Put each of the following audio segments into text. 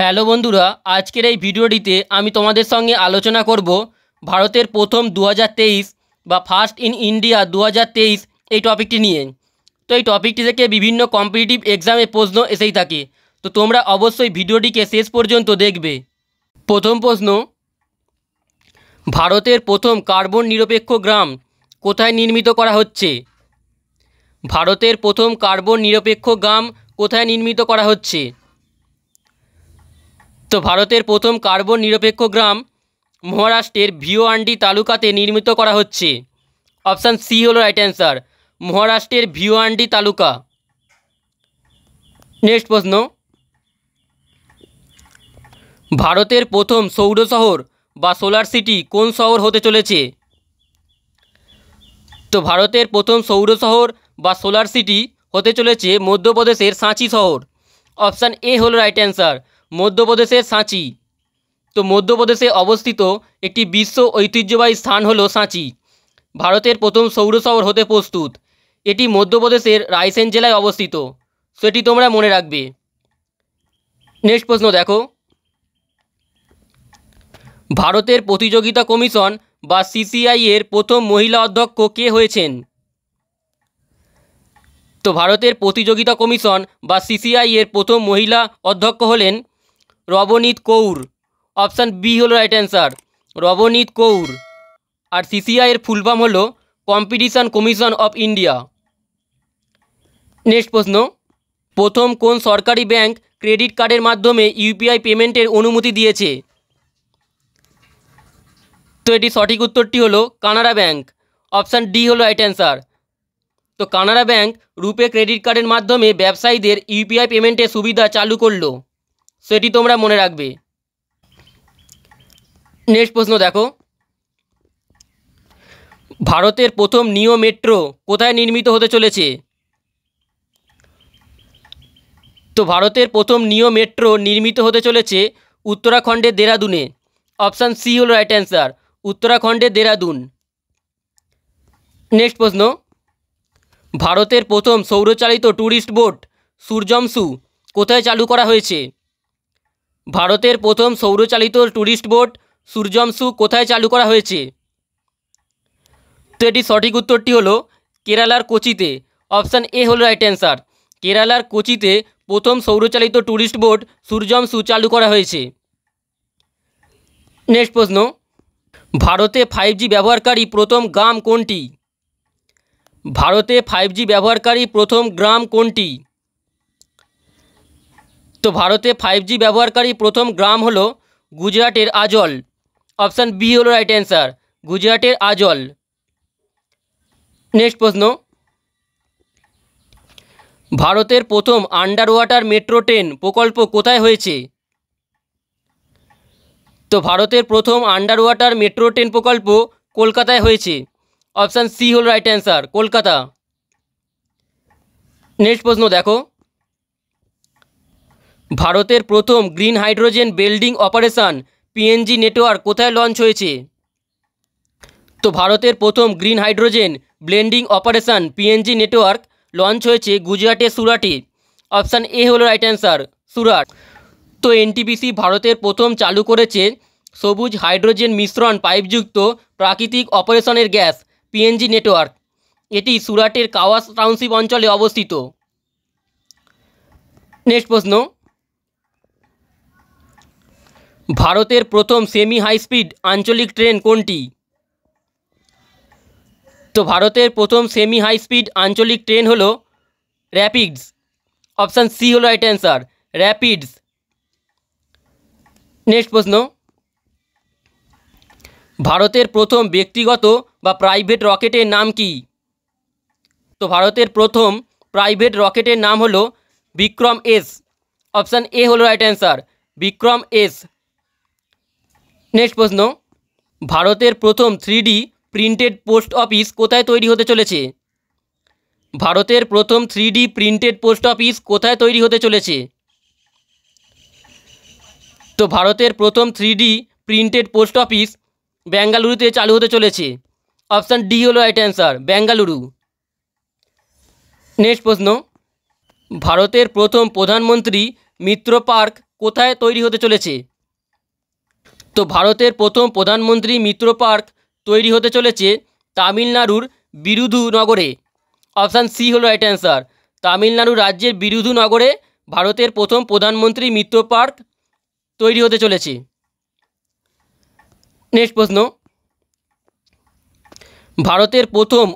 hello বন্ধুরা আজকের এই ভিডিওটিতে আমি তোমাদের সঙ্গে আলোচনা করব ভারতের প্রথম দু বা ফার্স্ট ইন ইন্ডিয়া দু এই টপিকটি নিয়ে তো এই টপিকটি থেকে বিভিন্ন কম্পিটিটিভ এক্সামে প্রশ্ন এসেই থাকে তো তোমরা অবশ্যই ভিডিওটিকে শেষ পর্যন্ত দেখবে প্রথম প্রশ্ন ভারতের প্রথম কার্বন নিরপেক্ষ গ্রাম কোথায় নির্মিত করা হচ্ছে ভারতের প্রথম কার্বন নিরপেক্ষ গ্রাম কোথায় নির্মিত করা হচ্ছে তো ভারতের প্রথম কার্বন নিরপেক্ষ গ্রাম মহারাষ্ট্রের ভিওয়ান্ডি তালুকাতে নির্মিত করা হচ্ছে অপশান সি হল রাইট অ্যান্সার মহারাষ্ট্রের ভিওয়ান্ডি তালুকা নেক্সট প্রশ্ন ভারতের প্রথম সৌর শহর বা সোলার সিটি কোন শহর হতে চলেছে তো ভারতের প্রথম সৌর শহর বা সোলার সিটি হতে চলেছে মধ্যপ্রদেশের সাঁচি শহর অপশান এ হল রাইট অ্যান্সার মধ্যপ্রদেশের সাঁচি তো মধ্যপ্রদেশে অবস্থিত একটি বিশ্ব ঐতিহ্যবাহী স্থান হল সাঁচি ভারতের প্রথম সৌর হতে প্রস্তুত এটি মধ্যপ্রদেশের রায়সেন জেলায় অবস্থিত সেটি তোমরা মনে রাখবে নেক্সট প্রশ্ন দেখো ভারতের প্রতিযোগিতা কমিশন বা সিসিআই এর প্রথম মহিলা অধ্যক্ষ কে হয়েছেন তো ভারতের প্রতিযোগিতা কমিশন বা সিসিআই এর প্রথম মহিলা অধ্যক্ষ হলেন রবনীত কৌর অপশান বি হলো রাইট অ্যান্সার রবনীত কৌর আর সিসিআইয়ের ফুল ফর্ম হলো competition commission of India next প্রশ্ন প্রথম কোন সরকারি ব্যাংক ক্রেডিট কার্ডের মাধ্যমে ইউপিআই পেমেন্টের অনুমতি দিয়েছে তো এটি সঠিক উত্তরটি হলো কানাডা ব্যাংক অপশান ডি হলো রাইট অ্যান্সার তো কানাডা ব্যাংক রূপে ক্রেডিট কার্ডের মাধ্যমে ব্যবসায়ীদের ইউপিআই পেমেন্টের সুবিধা চালু করলো সেটি তোমরা মনে রাখবে নেক্সট প্রশ্ন দেখো ভারতের প্রথম নিও মেট্রো কোথায় নির্মিত হতে চলেছে তো ভারতের প্রথম নিও মেট্রো নির্মিত হতে চলেছে উত্তরাখণ্ডের দেরাদুনে অপশান সি হল রাইট অ্যান্সার উত্তরাখণ্ডের দেরাদুন নেক্সট প্রশ্ন ভারতের প্রথম সৌরচালিত ট্যুরিস্ট বোট সূর্যমসু কোথায় চালু করা হয়েছে ভারতের প্রথম সৌরচালিত ট্যুরিস্ট বোট সূর্যমসু কোথায় চালু করা হয়েছে তো এটি সঠিক উত্তরটি হলো কেরালার কোচিতে অপশান এ হলো রাইট অ্যান্সার কেরালার কোচিতে প্রথম সৌরচালিত ট্যুরিস্ট বোট সূর্যমসু চালু করা হয়েছে নেক্সট প্রশ্ন ভারতে ফাইভ জি ব্যবহারকারী প্রথম গ্রাম কোনটি ভারতে ফাইভ জি ব্যবহারকারী প্রথম গ্রাম কোনটি তো ভারতে ফাইভ জি ব্যবহারকারী প্রথম গ্রাম হলো গুজরাটের আজল অপশান বি হলো রাইট অ্যান্সার গুজরাটের আজল নেক্সট প্রশ্ন ভারতের প্রথম আন্ডার ওয়াটার মেট্রো ট্রেন প্রকল্প কোথায় হয়েছে তো ভারতের প্রথম আন্ডার ওয়াটার মেট্রো ট্রেন প্রকল্প কলকাতায় হয়েছে অপশান সি হল রাইট অ্যান্সার কলকাতা নেক্সট প্রশ্ন দেখো ভারতের প্রথম green hydrogen building operation PNG network কোথায় লঞ্চ হয়েছে তো ভারতের প্রথম green hydrogen blending operation PNG network launch হয়েছে গুজরাটের সুরাটে অপশান এ হলো রাইট অ্যান্সার সুরাট তো এনটিপিসি ভারতের প্রথম চালু করেছে সবুজ হাইড্রোজেন মিশ্রণ পাইপযুক্ত প্রাকৃতিক অপারেশনের গ্যাস পিএনজি নেটওয়ার্ক এটি সুরাটের কাওয়াস টাউনশিপ অঞ্চলে অবস্থিত নেক্সট প্রশ্ন ভারতের প্রথম সেমি হাই স্পিড আঞ্চলিক ট্রেন কোনটি তো ভারতের প্রথম সেমি হাই স্পিড আঞ্চলিক ট্রেন হলো র্যাপিডস অপশান সি হলো রাইট অ্যান্সার র্যাপিডস নেক্সট প্রশ্ন ভারতের প্রথম ব্যক্তিগত বা প্রাইভেট রকেটের নাম কি তো ভারতের প্রথম প্রাইভেট রকেটের নাম হলো বিক্রম এস অপশান এ হলো right answer Vikram S next প্রশ্ন ভারতের প্রথম থ্রি প্রিন্টেড পোস্ট অফিস কোথায় তৈরি হতে চলেছে ভারতের প্রথম থ্রি প্রিন্টেড পোস্ট অফিস কোথায় তৈরি হতে চলেছে তো ভারতের প্রথম থ্রি প্রিন্টেড পোস্ট অফিস বেঙ্গালুরুতে চালু হতে চলেছে অপশান ডি হলো রাইট অ্যান্সার বেঙ্গালুরু নেক্সট প্রশ্ন ভারতের প্রথম প্রধানমন্ত্রী মিত্র পার্ক কোথায় তৈরি হতে চলেছে তো ভারতের প্রথম প্রধানমন্ত্রী মিত্র পার্ক তৈরি হতে চলেছে তামিলনাড়ুর বিরুধুনগরে অপশান সি হলো রাইট অ্যান্সার তামিলনাড়ু রাজ্যের বিরুধুনগরে ভারতের প্রথম প্রধানমন্ত্রী মিত্র পার্ক তৈরি হতে চলেছে নেক্সট প্রশ্ন ভারতের প্রথম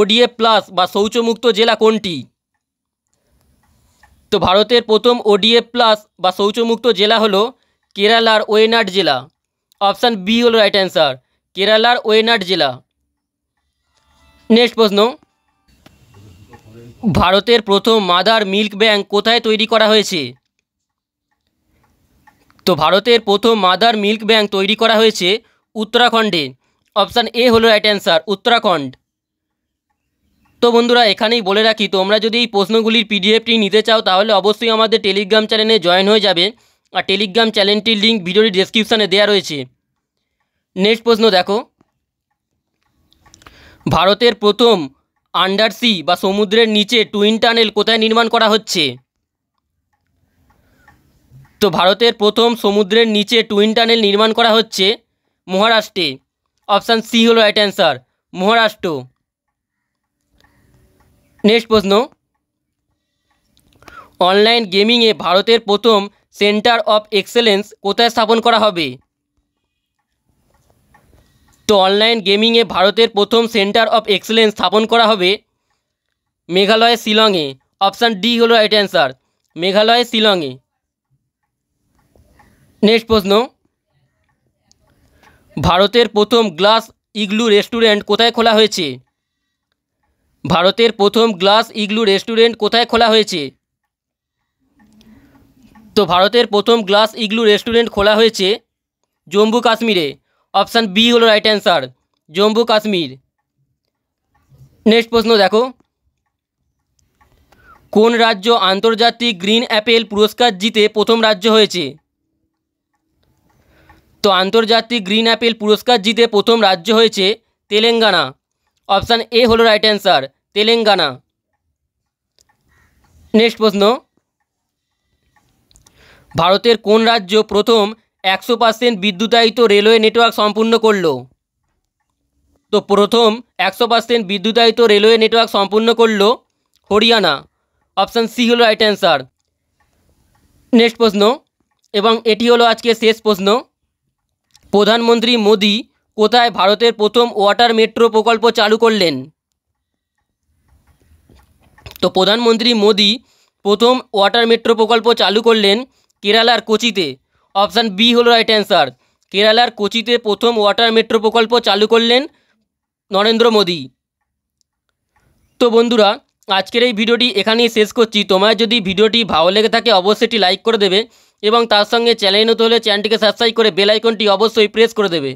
ওডিএ প্লাস বা শৌচমুক্ত জেলা কোনটি তো ভারতের প্রথম ওডিএ প্লাস বা শৌচমুক্ত জেলা হলো কেরালার ওয়েনাড জেলা অপশান বি হল রাইট অ্যান্সার কেরালার ওয়েনাড জেলা নেক্সট প্রশ্ন ভারতের প্রথম মাদার মিল্ক ব্যাংক কোথায় তৈরি করা হয়েছে তো ভারতের প্রথম মাদার মিল্ক ব্যাংক তৈরি করা হয়েছে উত্তরাখণ্ডে অপশান এ হলো রাইট অ্যান্সার উত্তরাখণ্ড তো বন্ধুরা এখানেই বলে রাখি তোমরা যদি এই প্রশ্নগুলির পিডিএফটি নিতে চাও তাহলে অবশ্যই আমাদের টেলিগ্রাম চ্যানেলে জয়েন হয়ে যাবে আর টেলিগ্রাম চ্যানেলটির লিঙ্ক ভিডিওটি ডেসক্রিপশানে দেওয়া রয়েছে নেক্সট প্রশ্ন দেখো ভারতের প্রথম আন্ডারসি বা সমুদ্রের নিচে টুইন টানেল কোথায় নির্মাণ করা হচ্ছে তো ভারতের প্রথম সমুদ্রের নিচে টুইন টানেল নির্মাণ করা হচ্ছে মহারাষ্ট্রে অপশান সি হলো রাইট অ্যান্সার মহারাষ্ট্র নেক্সট প্রশ্ন অনলাইন গেমিংয়ে ভারতের প্রথম সেন্টার অফ এক্সেলেন্স কোথায় স্থাপন করা হবে তো অনলাইন গেমিংয়ে ভারতের প্রথম সেন্টার অফ এক্সেলেন্স স্থাপন করা হবে মেঘালয় শিলংয়ে অপশান ডি হলো রাইট অ্যান্সার মেঘালয় শিলংয়ে নেক্সট প্রশ্ন ভারতের প্রথম গ্লাস ইগলু রেস্টুরেন্ট কোথায় খোলা হয়েছে ভারতের প্রথম গ্লাস ইগলু রেস্টুরেন্ট কোথায় খোলা হয়েছে তো ভারতের প্রথম গ্লাস ইগলু রেস্টুরেন্ট খোলা হয়েছে জম্মু কাশ্মীরে অপশান বি হলো right answer Jammu Kashmir next প্রশ্ন দেখো কোন রাজ্য আন্তর্জাতিক গ্রিন অ্যাপেল পুরস্কার জিতে প্রথম রাজ্য হয়েছে তো আন্তর্জাতিক গ্রিন অ্যাপেল পুরস্কার জিতে প্রথম রাজ্য হয়েছে তেলেঙ্গানা অপশান এ হলো রাইট অ্যান্সার তেলেঙ্গানা নেক্সট প্রশ্ন ভারতের কোন রাজ্য প্রথম একশো পার্সেন্ট বিদ্যুতায়িত রেলওয়ে নেটওয়ার্ক সম্পূর্ণ করল তো প্রথম একশো পার্সেন্ট বিদ্যুতায়িত রেলওয়ে নেটওয়ার্ক সম্পূর্ণ করল হরিয়ানা অপশান সি হলো রাইট অ্যান্সার নেক্সট প্রশ্ন এবং এটি হলো আজকে শেষ প্রশ্ন প্রধানমন্ত্রী মোদি কোথায় ভারতের প্রথম ওয়াটার মেট্রো প্রকল্প চালু করলেন তো প্রধানমন্ত্রী মোদি প্রথম ওয়াটার মেট্রো প্রকল্প চালু করলেন কেরালার কোচিতে অপশান বি হলো রাইট অ্যান্সার কেরালার কোচিতে প্রথম ওয়াটার মেট্রো প্রকল্প চালু করলেন নরেন্দ্র মোদী তো বন্ধুরা আজকের এই ভিডিওটি এখানেই শেষ করছি তোমার যদি ভিডিওটি ভালো লেগে থাকে অবশ্যই এটি লাইক করে দেবে এবং তার সঙ্গে চ্যানেল নতুন হলে চ্যানেলটিকে সাবস্ক্রাইব করে বেলাইকনটি অবশ্যই প্রেস করে দেবে